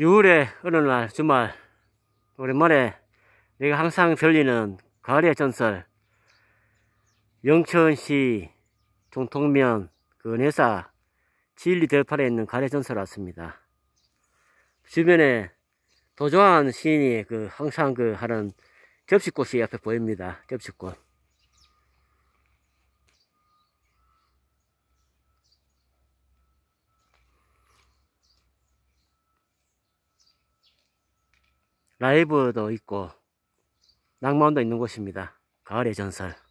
6월에 어느 날 주말 오랜만에 내가 항상 들리는 가을의 전설 영천시 종통면 근회사 그 진리 들판에 있는 가을의 전설 왔습니다. 주변에 도조한 시인이 그 항상 그 하는 접시꽃이 옆에 보입니다. 접시꽃. 라이브도 있고 낭만도 있는 곳입니다. 가을의 전설